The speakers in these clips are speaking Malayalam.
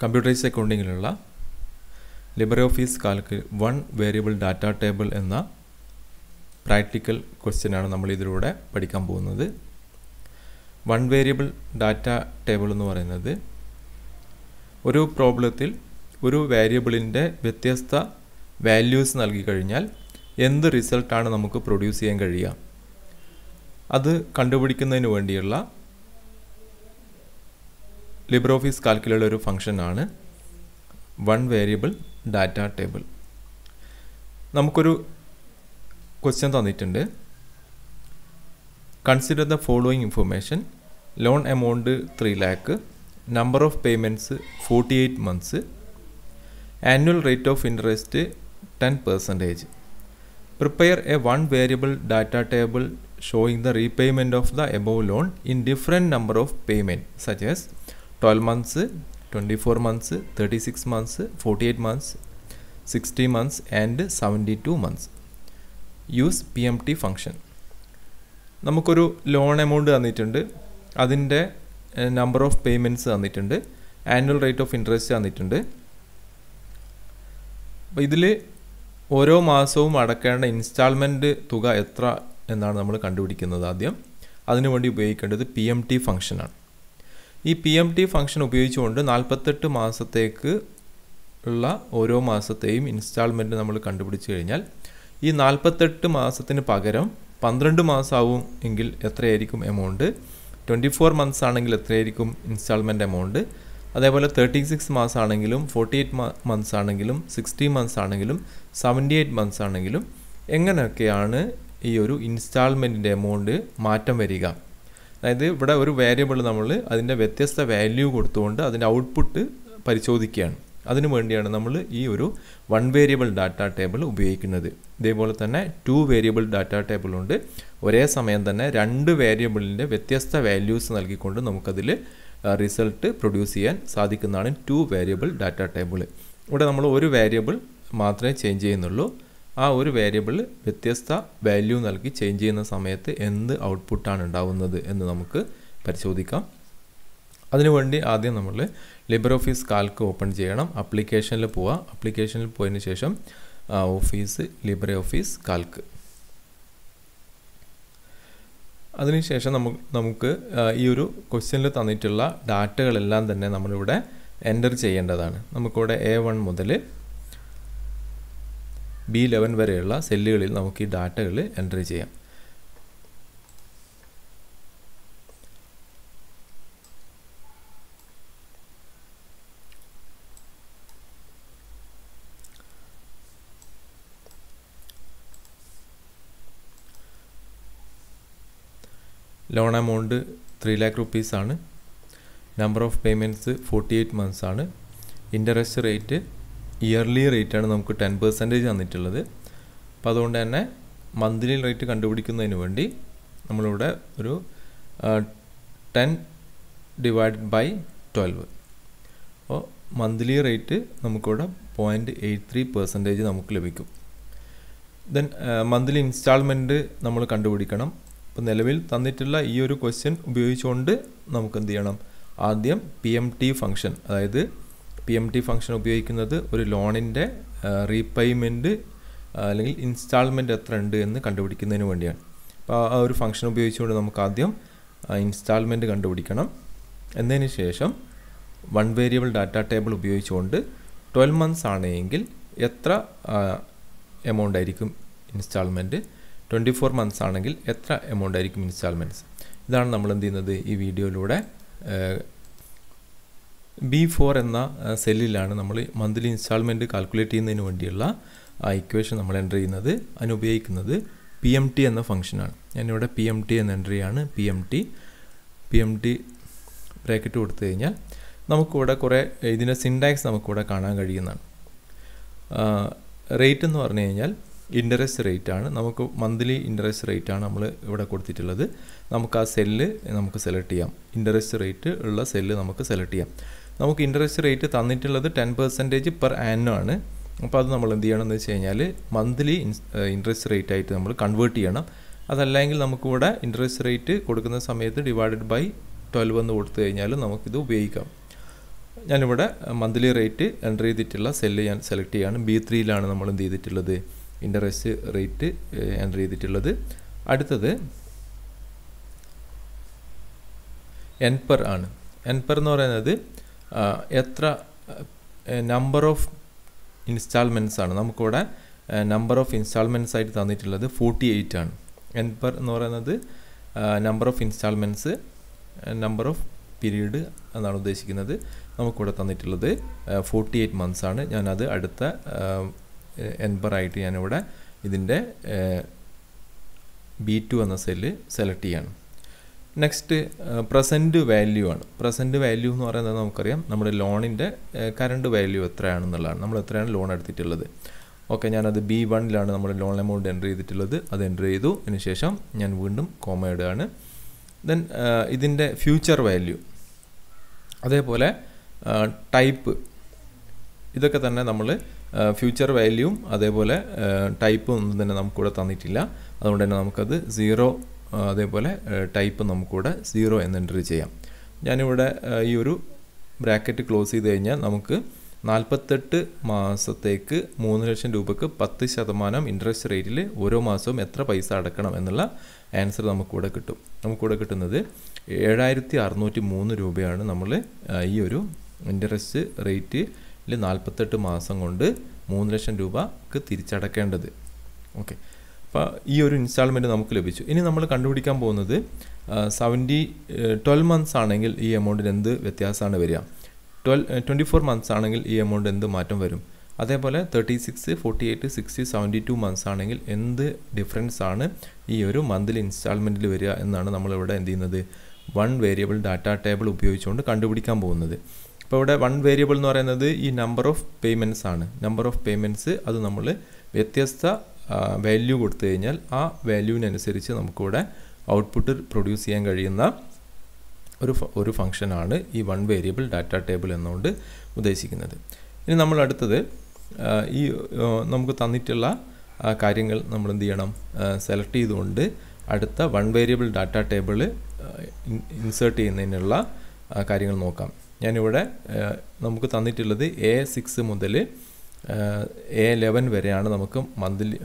കമ്പ്യൂട്ടറൈസ് അക്കൗണ്ടിങ്ങിലുള്ള LibreOffice Calc one variable data table എന്ന പ്രാക്ടിക്കൽ ക്വസ്റ്റ്യനാണ് നമ്മൾ ഇതിലൂടെ പഠിക്കാൻ പോകുന്നത് വൺ വേരിയബിൾ ഡാറ്റ ടേബിൾ എന്ന് പറയുന്നത് ഒരു പ്രോബ്ലത്തിൽ ഒരു വേരിയബിളിൻ്റെ വ്യത്യസ്ത വാല്യൂസ് നൽകി കഴിഞ്ഞാൽ എന്ത് റിസൾട്ടാണ് നമുക്ക് പ്രൊഡ്യൂസ് ചെയ്യാൻ കഴിയുക അത് കണ്ടുപിടിക്കുന്നതിന് വേണ്ടിയുള്ള ലിബ്ര ഓഫീസ് കാൽക്കുലേറ്റർ ഒരു ഫംഗ്ഷനാണ് വൺ വേരിയബിൾ ഡാറ്റ ടേബിൾ നമുക്കൊരു ക്വസ്റ്റ്യൻ തന്നിട്ടുണ്ട് consider the following information loan amount three lakh number of payments forty eight months annual rate of interest ten percentage prepare a one variable data table showing the repayment of the above loan in different number of payment suggest twelve months twenty four months thirty six months forty eight months sixty months and seventy two months use P M T function നമുക്കൊരു ലോൺ എമൗണ്ട് തന്നിട്ടുണ്ട് അതിൻ്റെ നമ്പർ ഓഫ് പേയ്മെൻറ്റ്സ് തന്നിട്ടുണ്ട് ആനുവൽ റേറ്റ് ഓഫ് ഇൻട്രസ്റ്റ് തന്നിട്ടുണ്ട് അപ്പോൾ ഇതിൽ ഓരോ മാസവും അടക്കേണ്ട ഇൻസ്റ്റാൾമെൻറ്റ് തുക എത്ര എന്നാണ് നമ്മൾ കണ്ടുപിടിക്കുന്നത് ആദ്യം അതിനുവേണ്ടി ഉപയോഗിക്കേണ്ടത് പി എം ടി ഫംഗ്ഷനാണ് ഈ പി എം ടി ഫംഗ്ഷൻ ഉപയോഗിച്ചുകൊണ്ട് നാൽപ്പത്തെട്ട് മാസത്തേക്ക് ഉള്ള ഓരോ മാസത്തെയും ഇൻസ്റ്റാൾമെൻ്റ് നമ്മൾ കണ്ടുപിടിച്ച് കഴിഞ്ഞാൽ ഈ നാൽപ്പത്തെട്ട് മാസത്തിന് പകരം പന്ത്രണ്ട് മാസമാവും എങ്കിൽ എത്രയായിരിക്കും എമൗണ്ട് ട്വൻറ്റി ഫോർ മന്ത്സ് ആണെങ്കിൽ എത്രയായിരിക്കും ഇൻസ്റ്റാൾമെൻ്റ് എമൗണ്ട് അതേപോലെ തേർട്ടി സിക്സ് മാസം ആണെങ്കിലും ഫോർട്ടി എയ്റ്റ് മന്ത്സ് ആണെങ്കിലും സിക്സ്റ്റി മന്ത്സ് ആണെങ്കിലും സെവൻറ്റി എയ്റ്റ് മന്ത്സ് ആണെങ്കിലും എങ്ങനെയൊക്കെയാണ് ഈ ഒരു ഇൻസ്റ്റാൾമെൻറ്റിൻ്റെ എമൗണ്ട് മാറ്റം വരിക അതായത് ഇവിടെ ഒരു വേരിയബിൾ നമ്മൾ അതിൻ്റെ വ്യത്യസ്ത വാല്യൂ കൊടുത്തുകൊണ്ട് അതിൻ്റെ ഔട്ട്പുട്ട് പരിശോധിക്കുകയാണ് അതിനു വേണ്ടിയാണ് നമ്മൾ ഈ ഒരു വൺ വേരിയബിൾ ഡാറ്റ ടേബിൾ ഉപയോഗിക്കുന്നത് ഇതേപോലെ തന്നെ ടു വേരിയബിൾ ഡാറ്റ ടേബിളുണ്ട് ഒരേ സമയം തന്നെ രണ്ട് വേരിയബിളിൻ്റെ വ്യത്യസ്ത വാല്യൂസ് നൽകിക്കൊണ്ട് നമുക്കതിൽ റിസൾട്ട് പ്രൊഡ്യൂസ് ചെയ്യാൻ സാധിക്കുന്നതാണ് ടു വേരിയബിൾ ഡാറ്റ ടേബിൾ ഇവിടെ നമ്മൾ ഒരു വേരിയബിൾ മാത്രമേ ചേഞ്ച് ചെയ്യുന്നുള്ളൂ ആ ഒരു വേരിയബിൾ വ്യത്യസ്ത വാല്യൂ നൽകി ചേഞ്ച് ചെയ്യുന്ന സമയത്ത് എന്ത് ഔട്ട്പുട്ടാണ് ഉണ്ടാവുന്നത് എന്ന് നമുക്ക് പരിശോധിക്കാം അതിനുവേണ്ടി ആദ്യം നമ്മൾ ലിബർ ഓഫീസ് കാൽക്ക് ഓപ്പൺ ചെയ്യണം അപ്ലിക്കേഷനിൽ പോവുക അപ്ലിക്കേഷനിൽ പോയതിന് ശേഷം ഓഫീസ് ലിബർ ഓഫീസ് കാൽക്ക് അതിനുശേഷം നമുക്ക് നമുക്ക് ഈ ഒരു ക്വസ്റ്റ്യനിൽ തന്നിട്ടുള്ള ഡാറ്റകളെല്ലാം തന്നെ നമ്മളിവിടെ എൻ്റർ ചെയ്യേണ്ടതാണ് നമുക്കിവിടെ എ വൺ മുതൽ ബി ലെവൻ വരെയുള്ള സെല്ലുകളിൽ നമുക്ക് ഈ ഡാറ്റകൾ എൻട്രി ചെയ്യാം ലോൺ എമൗണ്ട് ത്രീ ലാക്ക് റുപ്പീസാണ് number of payments forty eight months ആണ് ഇൻട്രസ്റ്റ് റേറ്റ് ഇയർലി റേറ്റാണ് നമുക്ക് ടെൻ പെർസെൻറ്റേജ് തന്നിട്ടുള്ളത് അപ്പോൾ അതുകൊണ്ട് തന്നെ മന്ത്ലി റേറ്റ് കണ്ടുപിടിക്കുന്നതിന് വേണ്ടി നമ്മളിവിടെ ഒരു ടെൻ ഡിവൈഡ് ബൈ ട്വൽവ് അപ്പോൾ മന്ത്ലി റേറ്റ് നമുക്കിവിടെ പോയിൻറ്റ് എയ്റ്റ് ത്രീ പെർസെൻറ്റേജ് നമുക്ക് ലഭിക്കും ദെൻ മന്ത്ലി ഇൻസ്റ്റാൾമെൻറ്റ് നമ്മൾ കണ്ടുപിടിക്കണം അപ്പോൾ നിലവിൽ തന്നിട്ടുള്ള ഈ ഒരു ക്വസ്റ്റ്യൻ ഉപയോഗിച്ചുകൊണ്ട് നമുക്ക് എന്ത് ചെയ്യണം ആദ്യം പി എം ടി ഫംഗ്ഷൻ അതായത് പി എം ടി ഫംഗ്ഷൻ ഉപയോഗിക്കുന്നത് ഒരു ലോണിൻ്റെ റീപേയ്മെൻറ്റ് അല്ലെങ്കിൽ ഇൻസ്റ്റാൾമെൻ്റ് എത്ര ഉണ്ട് എന്ന് കണ്ടുപിടിക്കുന്നതിന് വേണ്ടിയാണ് അപ്പോൾ ആ ഒരു ഫംഗ്ഷൻ ഉപയോഗിച്ചുകൊണ്ട് നമുക്ക് ആദ്യം ഇൻസ്റ്റാൾമെൻറ്റ് കണ്ടുപിടിക്കണം എന്നതിന് ശേഷം വൺ വേരിയബിൾ ഡാറ്റ ടേബിൾ ഉപയോഗിച്ചുകൊണ്ട് ട്വൽവ് മന്ത്സ് ആണെങ്കിൽ എത്ര എമൗണ്ട് ആയിരിക്കും ഇൻസ്റ്റാൾമെൻറ്റ് ട്വൻറ്റി ഫോർ മന്ത്സ് ആണെങ്കിൽ എത്ര എമൗണ്ട് ആയിരിക്കും ഇൻസ്റ്റാൾമെൻറ്റ്സ് ഇതാണ് നമ്മൾ എന്ത് ചെയ്യുന്നത് ഈ വീഡിയോയിലൂടെ ബി ഫോർ എന്ന സെല്ലിലാണ് നമ്മൾ മന്ത്ലി ഇൻസ്റ്റാൾമെൻറ്റ് കാൽക്കുലേറ്റ് ചെയ്യുന്നതിന് വേണ്ടിയുള്ള ആ ഇക്വേഷൻ നമ്മൾ എൻ്റർ ചെയ്യുന്നത് അതിനുപയോഗിക്കുന്നത് പി എം ടി എന്ന ഫംഗ്ഷനാണ് ഞാനിവിടെ പി എം ടി എന്ന ചെയ്യാണ് P M T P M T bracket കൊടുത്തു കഴിഞ്ഞാൽ നമുക്കിവിടെ കുറേ ഇതിൻ്റെ സിൻഡാക്സ് നമുക്കിവിടെ കാണാൻ കഴിയുന്നതാണ് റേറ്റ് എന്ന് പറഞ്ഞു കഴിഞ്ഞാൽ ഇൻട്രസ്റ്റ് റേറ്റ് ആണ് നമുക്ക് മന്ത്ലി ഇൻട്രസ്റ്റ് റേറ്റ് ആണ് നമ്മൾ ഇവിടെ കൊടുത്തിട്ടുള്ളത് നമുക്ക് ആ സെല്ല് നമുക്ക് സെലക്ട് ചെയ്യാം ഇൻട്രസ്റ്റ് റേറ്റ് ഉള്ള സെല്ല് നമുക്ക് സെലക്ട് ചെയ്യാം നമുക്ക് ഇൻട്രസ്റ്റ് റേറ്റ് തന്നിട്ടുള്ളത് ടെൻ പെർസെൻറ്റേജ് പെർ ആനോ ആണ് അപ്പോൾ അത് നമ്മൾ എന്ത് എന്ന് വെച്ച് കഴിഞ്ഞാൽ മന്ത്ലി ഇൻട്രസ്റ്റ് റേറ്റ് ആയിട്ട് നമ്മൾ കൺവേർട്ട് ചെയ്യണം അതല്ലെങ്കിൽ നമുക്കിവിടെ ഇൻട്രസ്റ്റ് റേറ്റ് കൊടുക്കുന്ന സമയത്ത് ഡിവൈഡഡ് ബൈ ട്വൽവ് എന്ന് കൊടുത്തു കഴിഞ്ഞാൽ നമുക്കിത് ഉപയോഗിക്കാം ഞാനിവിടെ മന്ത്ലി റേറ്റ് എൻ്റർ ചെയ്തിട്ടുള്ള സെല്ല് ഞാൻ സെലക്ട് ചെയ്യുകയാണ് ബി ത്രീയിലാണ് നമ്മൾ എന്ത് ചെയ്തിട്ടുള്ളത് ഇൻട്രസ്റ്റ് റേറ്റ് എൻ്റർ ചെയ്തിട്ടുള്ളത് അടുത്തത് എൻ പെർ ആണ് എൻ പെർ എന്ന് പറയുന്നത് എത്ര നമ്പർ ഓഫ് ഇൻസ്റ്റാൾമെൻറ്റ്സ് ആണ് നമുക്കിവിടെ നമ്പർ ഓഫ് ഇൻസ്റ്റാൾമെൻറ്റ്സ് ആയിട്ട് തന്നിട്ടുള്ളത് ഫോർട്ടി എയ്റ്റ് ആണ് എൻപർ എന്ന് പറയുന്നത് number of instalments number of period എന്നാണ് ഉദ്ദേശിക്കുന്നത് നമുക്കിവിടെ തന്നിട്ടുള്ളത് ഫോർട്ടി എയ്റ്റ് മന്ത്സ് ആണ് ഞാനത് അടുത്ത എൻപറായിട്ട് ഞാനിവിടെ ഇതിൻ്റെ ബി ടു എന്ന സെല്ല് സെലക്ട് ചെയ്യാണ് നെക്സ്റ്റ് പ്രസൻറ്റ് വാല്യൂ ആണ് പ്രസൻറ്റ് വാല്യൂ എന്ന് പറയുന്നത് നമുക്കറിയാം നമ്മുടെ ലോണിൻ്റെ കറണ്ട് വാല്യൂ എത്രയാണെന്നുള്ളതാണ് നമ്മൾ എത്രയാണ് ലോൺ എടുത്തിട്ടുള്ളത് ഓക്കെ ഞാനത് ബി വണ്ണിലാണ് നമ്മുടെ ലോൺ എമൗണ്ട് എൻ്റർ ചെയ്തിട്ടുള്ളത് അത് എൻ്റർ ചെയ്തു അതിനുശേഷം ഞാൻ വീണ്ടും കോമ ഇടുകയാണ് ദെൻ ഇതിൻ്റെ ഫ്യൂച്ചർ വാല്യൂ അതേപോലെ ടൈപ്പ് uh, ഇതൊക്കെ തന്നെ നമ്മൾ ഫ്യൂച്ചർ വാല്യൂവും അതേപോലെ ടൈപ്പും uh, ഒന്നും തന്നെ നമുക്കിവിടെ തന്നിട്ടില്ല അതുകൊണ്ട് തന്നെ നമുക്കത് സീറോ അതേപോലെ ടൈപ്പ് നമുക്കിവിടെ സീറോ എന്ന് എൻ്റർ ചെയ്യാം ഞാനിവിടെ ഈ ഒരു ബ്രാക്കറ്റ് ക്ലോസ് ചെയ്ത് കഴിഞ്ഞാൽ നമുക്ക് നാൽപ്പത്തെട്ട് മാസത്തേക്ക് മൂന്ന് ലക്ഷം രൂപയ്ക്ക് പത്ത് ശതമാനം ഇൻട്രസ്റ്റ് റേറ്റിൽ ഓരോ മാസവും എത്ര പൈസ അടക്കണം എന്നുള്ള ആൻസർ നമുക്കിവിടെ കിട്ടും നമുക്കിവിടെ കിട്ടുന്നത് ഏഴായിരത്തി അറുന്നൂറ്റി മൂന്ന് രൂപയാണ് നമ്മൾ ഈ ഒരു ഇൻട്രസ്റ്റ് റേറ്റിൽ നാൽപ്പത്തെട്ട് മാസം കൊണ്ട് മൂന്ന് ലക്ഷം രൂപക്ക് തിരിച്ചടക്കേണ്ടത് ഓക്കെ അപ്പോൾ ഈ ഒരു ഇൻസ്റ്റാൾമെൻറ്റ് നമുക്ക് ലഭിച്ചു ഇനി നമ്മൾ കണ്ടുപിടിക്കാൻ പോകുന്നത് സെവൻറ്റി ട്വൽവ് മന്ത്സ് ആണെങ്കിൽ ഈ എമൗണ്ടിന് എന്ത് വ്യത്യാസമാണ് വരിക ട്വൽവ് ട്വൻറ്റി ഫോർ മന്ത്സ് ആണെങ്കിൽ ഈ എമൗണ്ട് എന്ത് മാറ്റം വരും അതേപോലെ thirty six forty eight sixty seventy two months ആണെങ്കിൽ എന്ത് ഡിഫറൻസ് ആണ് ഈ ഒരു മന്ത്ലി ഇൻസ്റ്റാൾമെൻറ്റിൽ വരിക എന്നാണ് നമ്മളിവിടെ എന്ത് ചെയ്യുന്നത് വൺ വേരിയബിൾ ഡാറ്റ ടേബിൾ ഉപയോഗിച്ചുകൊണ്ട് കണ്ടുപിടിക്കാൻ പോകുന്നത് അപ്പോൾ ഇവിടെ വൺ വേരിയബിൾ എന്ന് പറയുന്നത് ഈ നമ്പർ ഓഫ് പേയ്മെൻറ്റ്സ് ആണ് നമ്പർ ഓഫ് പേയ്മെൻറ്റ്സ് അത് നമ്മൾ വ്യത്യസ്ത വാല്യൂ കൊടുത്തു കഴിഞ്ഞാൽ ആ വാല്യൂവിനനുസരിച്ച് നമുക്കിവിടെ ഔട്ട്പുട്ട് പ്രൊഡ്യൂസ് ചെയ്യാൻ കഴിയുന്ന ഒരു ഒരു ഫംഗ്ഷനാണ് ഈ വൺ വേരിയബിൾ ഡാറ്റ ടേബിൾ എന്നുകൊണ്ട് ഉദ്ദേശിക്കുന്നത് ഇനി നമ്മൾ അടുത്തത് ഈ നമുക്ക് തന്നിട്ടുള്ള കാര്യങ്ങൾ നമ്മൾ എന്ത് ചെയ്യണം സെലക്ട് ചെയ്തുകൊണ്ട് അടുത്ത one variable data table insert ചെയ്യുന്നതിനുള്ള കാര്യങ്ങൾ നോക്കാം ഞാനിവിടെ നമുക്ക് തന്നിട്ടുള്ളത് എ സിക്സ് മുതൽ എ ലെവൻ വരെയാണ് നമുക്ക് മന്ത്ലി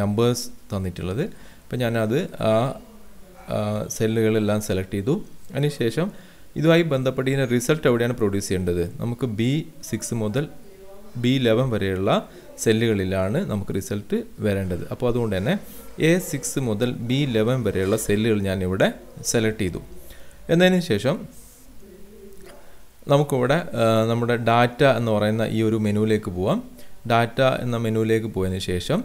നമ്പേഴ്സ് തന്നിട്ടുള്ളത് അപ്പം ഞാനത് ആ സെല്ലുകളെല്ലാം സെലക്ട് ചെയ്തു അതിനുശേഷം ഇതുമായി ബന്ധപ്പെട്ട് ഇതിൻ്റെ റിസൾട്ട് എവിടെയാണ് പ്രൊഡ്യൂസ് ചെയ്യേണ്ടത് നമുക്ക് ബി സിക്സ് മുതൽ ബി ലെവൻ വരെയുള്ള സെല്ലുകളിലാണ് നമുക്ക് റിസൾട്ട് വരേണ്ടത് അപ്പോൾ അതുകൊണ്ട് തന്നെ എ സിക്സ് മുതൽ ബി ലെവൻ വരെയുള്ള സെല്ലുകൾ ഞാനിവിടെ സെലക്ട് ചെയ്തു എന്നതിന് ശേഷം നമുക്കിവിടെ നമ്മുടെ ഡാറ്റ എന്ന് പറയുന്ന ഈ ഒരു മെനുവിലേക്ക് പോവാം ഡാറ്റ എന്ന മെനുവിലേക്ക് പോയതിന് ശേഷം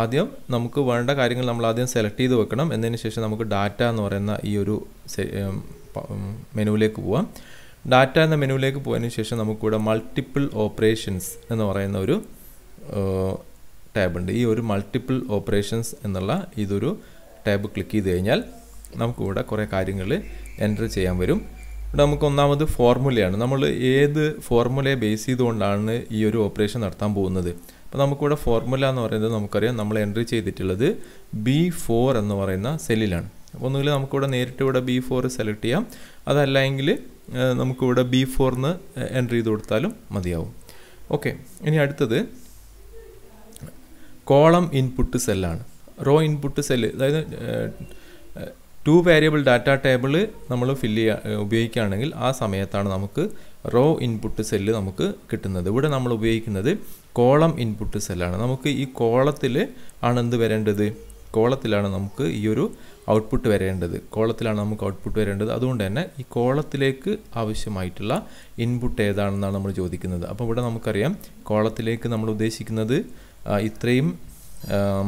ആദ്യം നമുക്ക് വേണ്ട കാര്യങ്ങൾ നമ്മൾ ആദ്യം സെലക്ട് ചെയ്ത് വെക്കണം എന്നതിന് ശേഷം നമുക്ക് ഡാറ്റ എന്ന് പറയുന്ന ഈ ഒരു മെനുവിലേക്ക് പോവാം ഡാറ്റ എന്ന മെനുവിലേക്ക് പോയതിന് ശേഷം നമുക്കിവിടെ മൾട്ടിപ്പിൾ ഓപ്പറേഷൻസ് എന്ന് പറയുന്ന ഒരു ടാബുണ്ട് ഈ ഒരു മൾട്ടിപ്പിൾ ഓപ്പറേഷൻസ് എന്നുള്ള ഇതൊരു ടാബ് ക്ലിക്ക് ചെയ്ത് കഴിഞ്ഞാൽ നമുക്കിവിടെ കുറേ കാര്യങ്ങൾ എൻ്റർ ചെയ്യാൻ വരും ഇവിടെ നമുക്ക് ഒന്നാമത് ഫോർമുലയാണ് നമ്മൾ ഏത് ഫോർമുലയെ ബേസ് ചെയ്തുകൊണ്ടാണ് ഈ ഒരു ഓപ്പറേഷൻ നടത്താൻ പോകുന്നത് അപ്പോൾ നമുക്കിവിടെ ഫോർമുല എന്ന് പറയുന്നത് നമുക്കറിയാം നമ്മൾ എൻട്രി ചെയ്തിട്ടുള്ളത് ബി ഫോർ എന്ന് പറയുന്ന സെല്ലിലാണ് അപ്പോൾ ഒന്നുകിൽ നമുക്കിവിടെ നേരിട്ട് ഇവിടെ ബി ഫോർ സെലക്ട് ചെയ്യാം അതല്ലെങ്കിൽ നമുക്കിവിടെ ബി ഫോറിന് എൻട്രി ചെയ്ത് കൊടുത്താലും മതിയാവും ഓക്കെ ഇനി അടുത്തത് കോളം ഇൻപുട്ട് സെല്ലാണ് റോ ഇൻപുട്ട് സെല്ല് അതായത് ടു വേരിയബിൾ ഡാറ്റ ടേബിൾ നമ്മൾ ഫില്ല് ചെയ്യുക ഉപയോഗിക്കുകയാണെങ്കിൽ ആ സമയത്താണ് നമുക്ക് റോ ഇൻപുട്ട് സെല്ല് നമുക്ക് കിട്ടുന്നത് ഇവിടെ നമ്മൾ ഉപയോഗിക്കുന്നത് കോളം ഇൻപുട്ട് സെല്ലാണ് നമുക്ക് ഈ കോളത്തിൽ ആണ് എന്ത് വരേണ്ടത് കോളത്തിലാണ് നമുക്ക് ഈ ഒരു ഔട്ട്പുട്ട് വരേണ്ടത് കോളത്തിലാണ് നമുക്ക് ഔട്ട്പുട്ട് വരേണ്ടത് അതുകൊണ്ട് തന്നെ ഈ കോളത്തിലേക്ക് ആവശ്യമായിട്ടുള്ള ഇൻപുട്ട് ഏതാണെന്നാണ് നമ്മൾ ചോദിക്കുന്നത് അപ്പോൾ ഇവിടെ നമുക്കറിയാം കോളത്തിലേക്ക് നമ്മൾ ഉദ്ദേശിക്കുന്നത് ഇത്രയും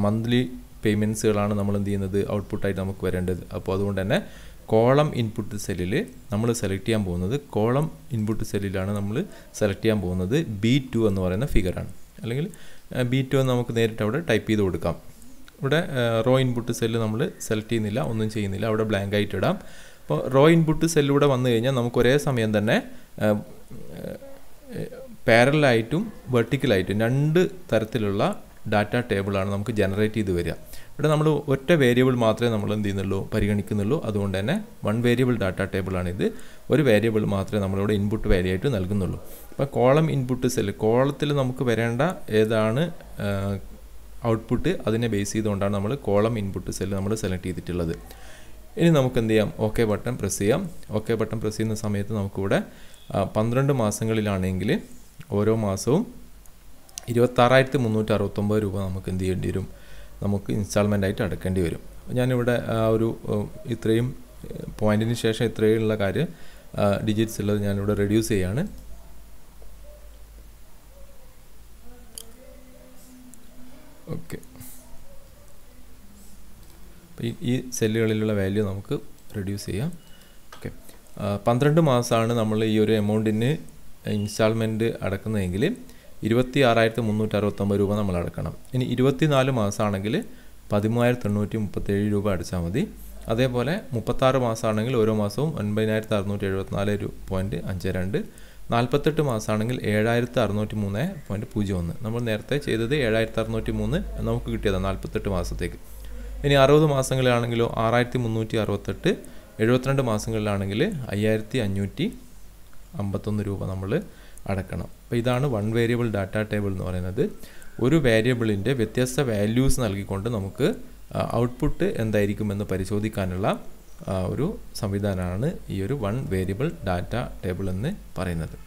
മന്ത്ലി പേയ്മെൻറ്റ്സുകളാണ് നമ്മൾ എന്ത് ചെയ്യുന്നത് ഔട്ട്പുട്ടായിട്ട് നമുക്ക് വരേണ്ടത് അപ്പോൾ അതുകൊണ്ട് തന്നെ കോളം ഇൻപുട്ട് സെല്ലിൽ നമ്മൾ സെലക്ട് ചെയ്യാൻ പോകുന്നത് കോളം ഇൻപുട്ട് സെല്ലിലാണ് നമ്മൾ സെലക്ട് ചെയ്യാൻ പോകുന്നത് ബി ടു എന്ന് പറയുന്ന ഫിഗറാണ് അല്ലെങ്കിൽ ബി ടു എന്ന് നമുക്ക് നേരിട്ട് അവിടെ ടൈപ്പ് ചെയ്ത് കൊടുക്കാം ഇവിടെ റോ ഇൻപുട്ട് സെല്ല് നമ്മൾ സെലക്ട് ചെയ്യുന്നില്ല ഒന്നും ചെയ്യുന്നില്ല അവിടെ ബ്ലാങ്ക് ആയിട്ട് ഇടാം അപ്പോൾ റോ ഇൻപുട്ട് സെല്ലിലൂടെ വന്നു കഴിഞ്ഞാൽ നമുക്ക് ഒരേ സമയം തന്നെ പാരലായിട്ടും വെർട്ടിക്കലായിട്ടും രണ്ട് തരത്തിലുള്ള ഡാറ്റ ടേബിളാണ് നമുക്ക് ജനറേറ്റ് ചെയ്ത് വരിക ഇവിടെ നമ്മൾ ഒറ്റ വേരിയബിൾ മാത്രമേ നമ്മൾ എന്ത് ചെയ്യുന്നുള്ളൂ പരിഗണിക്കുന്നുള്ളൂ അതുകൊണ്ട് തന്നെ വൺ വേരിയബിൾ ഡാറ്റ ടേബിളാണ് ഇത് ഒരു വേരിയബിൾ മാത്രമേ നമ്മളിവിടെ ഇൻപുട്ട് വാല്യൂ നൽകുന്നുള്ളൂ അപ്പോൾ കോളം ഇൻപുട്ട് സെൽ കോളത്തിൽ നമുക്ക് വരേണ്ട ഏതാണ് ഔട്ട്പുട്ട് അതിനെ ബേസ് ചെയ്തുകൊണ്ടാണ് നമ്മൾ കോളം ഇൻപുട്ട് സെല്ല് നമ്മൾ സെലക്ട് ചെയ്തിട്ടുള്ളത് ഇനി നമുക്ക് എന്ത് ചെയ്യാം ഓക്കെ ബട്ടൺ പ്രസ് ചെയ്യാം ഓക്കെ ബട്ടൺ പ്രസ് ചെയ്യുന്ന സമയത്ത് നമുക്കിവിടെ പന്ത്രണ്ട് മാസങ്ങളിലാണെങ്കിൽ ഓരോ മാസവും ഇരുപത്താറായിരത്തി മുന്നൂറ്റി അറുപത്തൊമ്പത് രൂപ നമുക്ക് എന്ത് ചെയ്യേണ്ടി വരും നമുക്ക് ഇൻസ്റ്റാൾമെൻ്റ് ആയിട്ട് അടക്കേണ്ടി വരും ഞാനിവിടെ ഒരു ഇത്രയും പോയിന്റിന് ശേഷം ഇത്രയുള്ള കാര്യം ഡിജിറ്റ്സ് ഉള്ളത് ഞാനിവിടെ റെഡ്യൂസ് ചെയ്യാണ് ഓക്കെ ഈ സെല്ലുകളിലുള്ള വാല്യൂ നമുക്ക് റെഡ്യൂസ് ചെയ്യാം ഓക്കെ പന്ത്രണ്ട് മാസമാണ് നമ്മൾ ഈ ഒരു എമൗണ്ടിന് ഇൻസ്റ്റാൾമെൻറ്റ് അടക്കുന്നതെങ്കിൽ ഇരുപത്തി ആറായിരത്തി മുന്നൂറ്റി അറുപത്തൊമ്പത് രൂപ നമ്മൾ അടക്കണം ഇനി ഇരുപത്തി നാല് മാസമാണെങ്കിൽ പതിമൂവായിരത്തി എണ്ണൂറ്റി മുപ്പത്തേഴ് രൂപ അടച്ചാൽ മതി അതേപോലെ മുപ്പത്താറ് മാസമാണെങ്കിൽ ഓരോ മാസവും ഒൻപതിനായിരത്തി അറുന്നൂറ്റി എഴുപത്തിനാല് പോയിൻറ്റ് അഞ്ച് രണ്ട് നാൽപ്പത്തെട്ട് മാസമാണെങ്കിൽ ഏഴായിരത്തി അറുന്നൂറ്റി മൂന്ന് പോയിൻറ്റ് പൂജ്യം ഒന്ന് നമ്മൾ നേരത്തെ ചെയ്തത് ഏഴായിരത്തി അറുന്നൂറ്റി മൂന്ന് നമുക്ക് കിട്ടിയതാണ് നാൽപ്പത്തെട്ട് മാസത്തേക്ക് ഇനി അറുപത് മാസങ്ങളിലാണെങ്കിലോ ആറായിരത്തി മുന്നൂറ്റി അറുപത്തെട്ട് എഴുപത്തിരണ്ട് മാസങ്ങളിലാണെങ്കിൽ അയ്യായിരത്തി അഞ്ഞൂറ്റി അമ്പത്തൊന്ന് രൂപ നമ്മൾ അടക്കണം അപ്പോൾ ഇതാണ് വൺ വേരിയബിൾ ഡാറ്റ ടേബിൾ എന്ന് പറയുന്നത് ഒരു വേരിയബിളിൻ്റെ വ്യത്യസ്ത വാല്യൂസ് നൽകിക്കൊണ്ട് നമുക്ക് ഔട്ട്പുട്ട് എന്തായിരിക്കുമെന്ന് പരിശോധിക്കാനുള്ള ഒരു സംവിധാനമാണ് ഈ ഒരു വൺ വേരിയബിൾ ഡാറ്റ ടേബിൾ എന്ന് പറയുന്നത്